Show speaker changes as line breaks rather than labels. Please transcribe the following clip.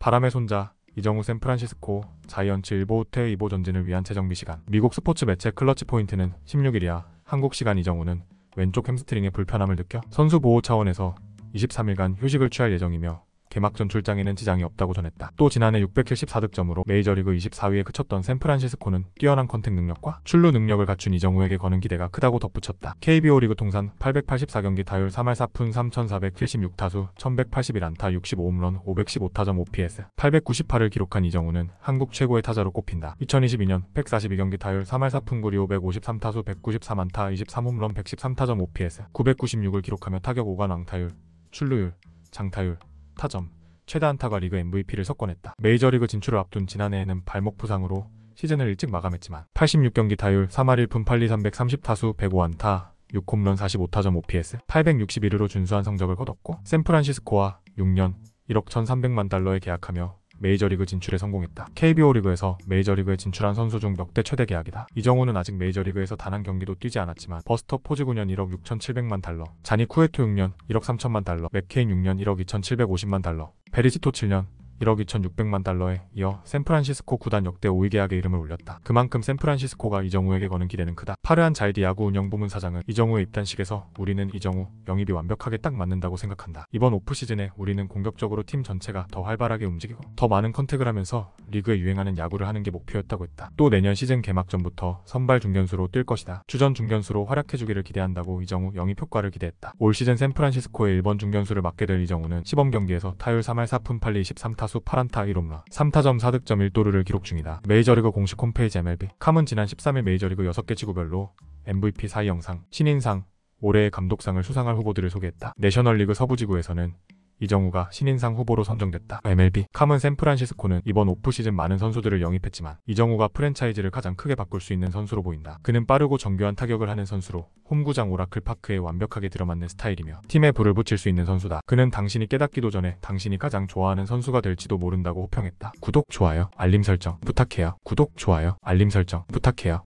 바람의 손자, 이정우 샌프란시스코, 자이언츠 1보호텔 2보 전진을 위한 재정비 시간 미국 스포츠 매체 클러치 포인트는 16일이야 한국 시간 이정우는 왼쪽 햄스트링에 불편함을 느껴 선수 보호 차원에서 23일간 휴식을 취할 예정이며 개막 전출장에는 지장이 없다고 전했다. 또 지난해 674득점으로 메이저리그 24위에 그쳤던 샌프란시스코는 뛰어난 컨택 능력과 출루 능력을 갖춘 이정우에게 거는 기대가 크다고 덧붙였다. KBO 리그 통산 884경기 타율 3할 4푼 3,476타수 1,181안타 65홈런 515타점 OPS 898을 기록한 이정우는 한국 최고의 타자로 꼽힌다. 2022년 142경기 타율 3할 4푼 9리 553타수 193안타 23홈런 113타점 OPS 996을 기록하며 타격 5관 왕타율, 출루율, 장타율, 타점, 최다 안타가 리그 MVP를 석권했다. 메이저리그 진출을 앞둔 지난해에는 발목 부상으로 시즌을 일찍 마감했지만 86경기 타율 3할 1푼 8리 330타수 105안타 6홈런 45타점 o p s 861으로 준수한 성적을 거뒀고 샌프란시스코와 6년 1억 1300만 달러에 계약하며 메이저리그 진출에 성공했다. KBO 리그에서 메이저리그에 진출한 선수 중 역대 최대 계약이다. 이정우는 아직 메이저리그에서 단 한 경기도 뛰지 않았지만 버스터 포즈 9년 1억 6,700만 달러, 자니 쿠에토 6년 1억 3천만 달러, 맥케인 6년 1억 2,750만 달러, 베리지토 7년 1억 2,600만 달러에 이어 샌프란시스코 구단 역대 5위 계약의 이름을 올렸다. 그만큼 샌프란시스코가 이정우에게 거는 기대는 크다. 파르한 자이디 야구 운영 부문 사장은 이정우의 입단식에서 우리는 이정우, 영입이 완벽하게 딱 맞는다고 생각한다. 이번 오프시즌에 우리는 공격적으로 팀 전체가 더 활발하게 움직이고 더 많은 컨택을 하면서 리그에 유행하는 야구를 하는 게 목표였다고 했다. 또 내년 시즌 개막 전부터 선발 중견수로 뛸 것이다. 주전 중견수로 활약해주기를 기대한다고 이정우 영입 효과를 기대했다. 올 시즌 샌프란시스코의 1번 중견수를 맡게 될 이정우는 시범 경기에서 타율 3할 4푼 8리 23타수 타수 8안타 1홈런 3타점 4득점 1도루를 기록 중이다. 메이저리그 공식 홈페이지 MLB 캄은 지난 13일 메이저리그 6개 지구별로 MVP 사이 영상, 신인상, 올해의 감독상을 수상할 후보들을 소개했다. 내셔널리그 서부지구에서는 이정우가 신인상 후보로 선정됐다. MLB 카문 샌프란시스코는 이번 오프시즌 많은 선수들을 영입했지만 이정우가 프랜차이즈를 가장 크게 바꿀 수 있는 선수로 보인다. 그는 빠르고 정교한 타격을 하는 선수로 홈구장 오라클파크에 완벽하게 들어맞는 스타일이며 팀에 불을 붙일 수 있는 선수다. 그는 당신이 깨닫기도 전에 당신이 가장 좋아하는 선수가 될지도 모른다고 호평했다. 구독, 좋아요, 알림 설정 부탁해요. 구독, 좋아요, 알림 설정 부탁해요.